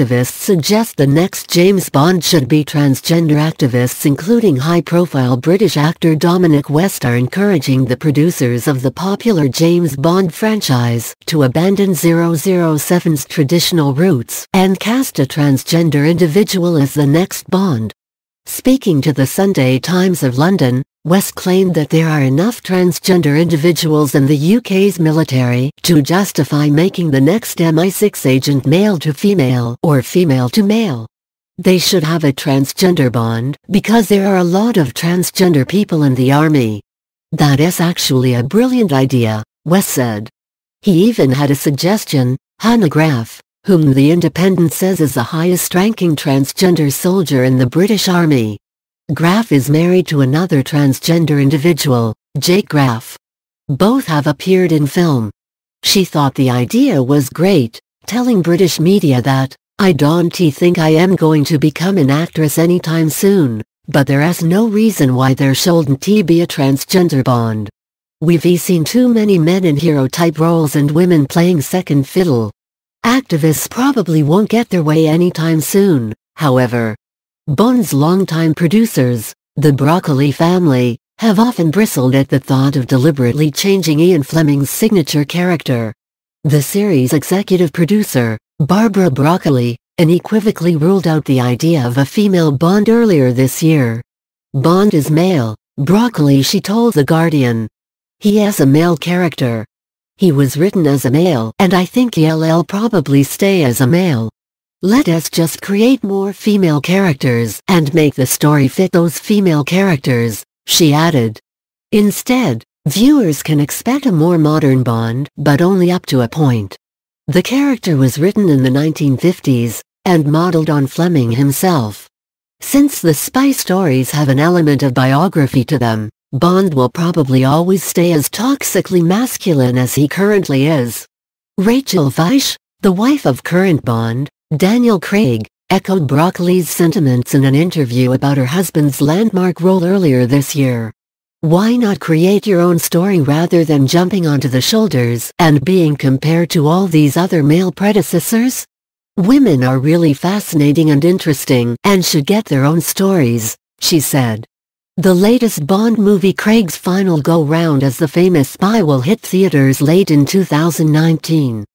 activists suggest the next James Bond should be transgender activists including high-profile British actor Dominic West are encouraging the producers of the popular James Bond franchise to abandon 007's traditional roots and cast a transgender individual as the next Bond. Speaking to the Sunday Times of London, West claimed that there are enough transgender individuals in the UK's military to justify making the next MI6 agent male to female or female to male. They should have a transgender bond because there are a lot of transgender people in the army. That is actually a brilliant idea, West said. He even had a suggestion, holograph whom the Independent says is the highest-ranking transgender soldier in the British Army. Graff is married to another transgender individual, Jake Graff. Both have appeared in film. She thought the idea was great, telling British media that, I don't think I am going to become an actress anytime soon, but there is no reason why there shouldn't be a transgender bond. We've seen too many men in hero-type roles and women playing second fiddle. Activists probably won't get their way anytime soon, however. Bond's longtime producers, the Broccoli family, have often bristled at the thought of deliberately changing Ian Fleming's signature character. The series' executive producer, Barbara Broccoli, unequivocally ruled out the idea of a female Bond earlier this year. Bond is male, Broccoli she told The Guardian. He has a male character, he was written as a male and I think he'll probably stay as a male. Let us just create more female characters and make the story fit those female characters, she added. Instead, viewers can expect a more modern Bond but only up to a point. The character was written in the 1950s and modeled on Fleming himself. Since the spy stories have an element of biography to them, Bond will probably always stay as toxically masculine as he currently is. Rachel Weisz, the wife of current Bond, Daniel Craig, echoed Broccoli's sentiments in an interview about her husband's landmark role earlier this year. Why not create your own story rather than jumping onto the shoulders and being compared to all these other male predecessors? Women are really fascinating and interesting and should get their own stories, she said. The latest Bond movie Craig's final go-round as the famous spy will hit theaters late in 2019.